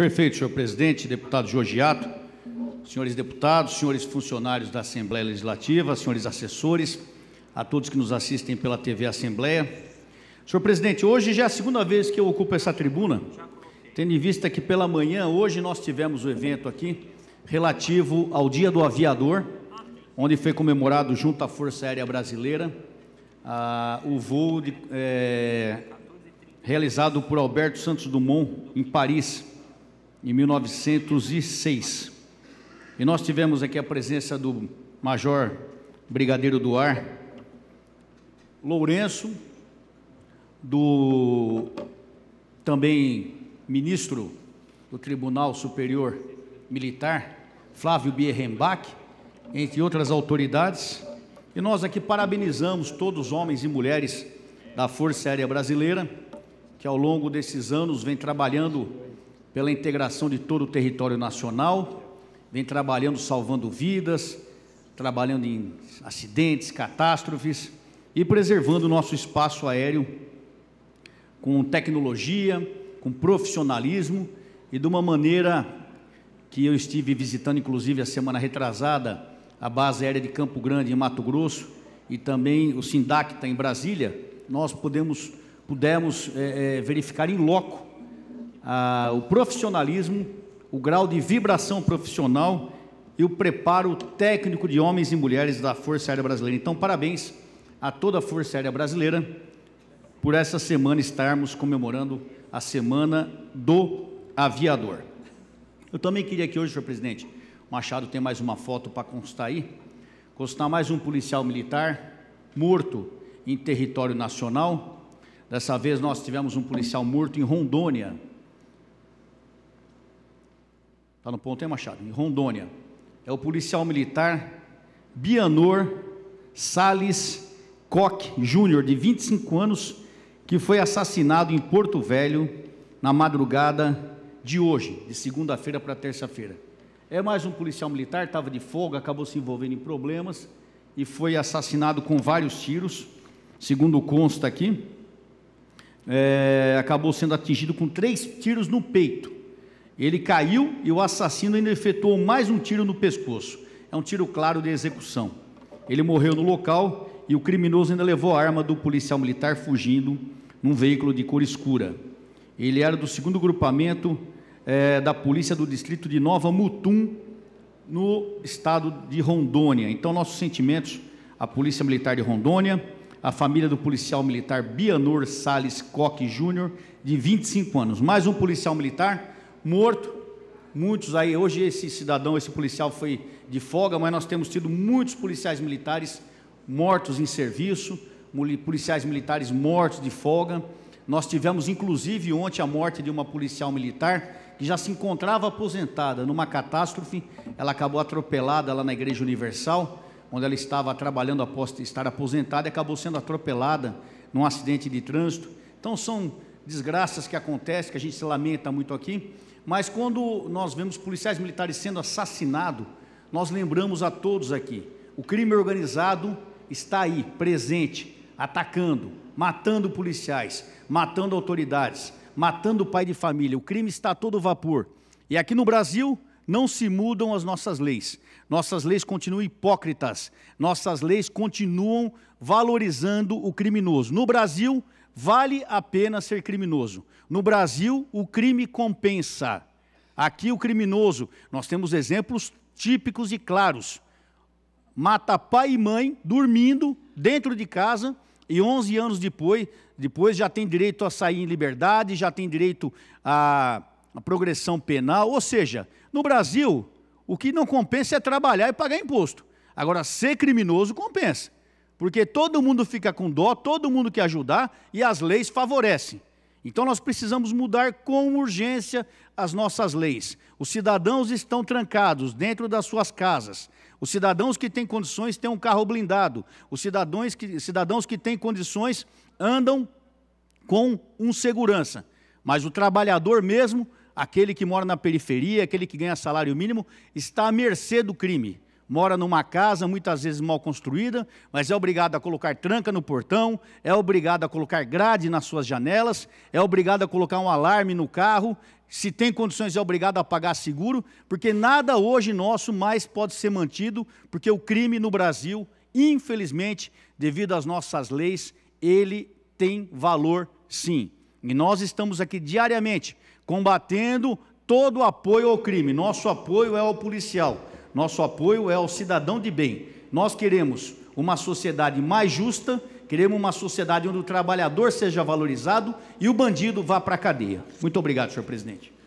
Perfeito, senhor presidente, deputado Georgiato, senhores deputados, senhores funcionários da Assembleia Legislativa, senhores assessores, a todos que nos assistem pela TV Assembleia. Senhor presidente, hoje já é a segunda vez que eu ocupo essa tribuna, tendo em vista que pela manhã, hoje, nós tivemos o um evento aqui relativo ao Dia do Aviador, onde foi comemorado junto à Força Aérea Brasileira o voo de, é, realizado por Alberto Santos Dumont em Paris em 1906. E nós tivemos aqui a presença do Major Brigadeiro do Ar, Lourenço, do também ministro do Tribunal Superior Militar, Flávio Bierrenbach, entre outras autoridades. E nós aqui parabenizamos todos os homens e mulheres da Força Aérea Brasileira, que ao longo desses anos vem trabalhando pela integração de todo o território nacional, vem trabalhando salvando vidas, trabalhando em acidentes, catástrofes e preservando o nosso espaço aéreo com tecnologia, com profissionalismo e de uma maneira que eu estive visitando, inclusive, a semana retrasada, a base aérea de Campo Grande, em Mato Grosso, e também o SINDAC, está em Brasília, nós podemos, pudemos é, é, verificar em loco ah, o profissionalismo, o grau de vibração profissional e o preparo técnico de homens e mulheres da Força Aérea Brasileira. Então, parabéns a toda a Força Aérea Brasileira por essa semana estarmos comemorando a Semana do Aviador. Eu também queria que hoje, senhor presidente, Machado tem mais uma foto para constar aí, constar mais um policial militar morto em território nacional. Dessa vez nós tivemos um policial morto em Rondônia, Está no ponto, hein, Machado? Em Rondônia. É o policial militar Bianor Sales Koch Júnior, de 25 anos, que foi assassinado em Porto Velho na madrugada de hoje, de segunda-feira para terça-feira. É mais um policial militar, estava de folga, acabou se envolvendo em problemas e foi assassinado com vários tiros, segundo consta aqui. É, acabou sendo atingido com três tiros no peito. Ele caiu e o assassino ainda efetuou mais um tiro no pescoço. É um tiro claro de execução. Ele morreu no local e o criminoso ainda levou a arma do policial militar fugindo num veículo de cor escura. Ele era do segundo grupamento é, da polícia do distrito de Nova Mutum, no estado de Rondônia. Então, nossos sentimentos à Polícia Militar de Rondônia, à família do policial militar Bianor Sales Coque Júnior, de 25 anos. Mais um policial militar morto. Muitos aí, hoje esse cidadão, esse policial foi de folga, mas nós temos tido muitos policiais militares mortos em serviço, policiais militares mortos de folga. Nós tivemos inclusive ontem a morte de uma policial militar que já se encontrava aposentada numa catástrofe. Ela acabou atropelada lá na Igreja Universal, onde ela estava trabalhando após estar aposentada e acabou sendo atropelada num acidente de trânsito. Então são desgraças que acontecem, que a gente se lamenta muito aqui, mas quando nós vemos policiais militares sendo assassinados, nós lembramos a todos aqui: o crime organizado está aí, presente, atacando, matando policiais, matando autoridades, matando pai de família. O crime está a todo vapor. E aqui no Brasil não se mudam as nossas leis. Nossas leis continuam hipócritas. Nossas leis continuam valorizando o criminoso. No Brasil, Vale a pena ser criminoso. No Brasil, o crime compensa. Aqui, o criminoso, nós temos exemplos típicos e claros. Mata pai e mãe dormindo dentro de casa e 11 anos depois, depois já tem direito a sair em liberdade, já tem direito a, a progressão penal. Ou seja, no Brasil, o que não compensa é trabalhar e pagar imposto. Agora, ser criminoso compensa. Porque todo mundo fica com dó, todo mundo quer ajudar e as leis favorecem. Então nós precisamos mudar com urgência as nossas leis. Os cidadãos estão trancados dentro das suas casas. Os cidadãos que têm condições têm um carro blindado. Os cidadãos que, cidadãos que têm condições andam com um segurança. Mas o trabalhador mesmo, aquele que mora na periferia, aquele que ganha salário mínimo, está à mercê do crime mora numa casa muitas vezes mal construída, mas é obrigado a colocar tranca no portão, é obrigado a colocar grade nas suas janelas, é obrigado a colocar um alarme no carro, se tem condições é obrigado a pagar seguro, porque nada hoje nosso mais pode ser mantido, porque o crime no Brasil, infelizmente, devido às nossas leis, ele tem valor sim. E nós estamos aqui diariamente combatendo todo o apoio ao crime. Nosso apoio é ao policial. Nosso apoio é ao cidadão de bem. Nós queremos uma sociedade mais justa, queremos uma sociedade onde o trabalhador seja valorizado e o bandido vá para a cadeia. Muito obrigado, senhor presidente.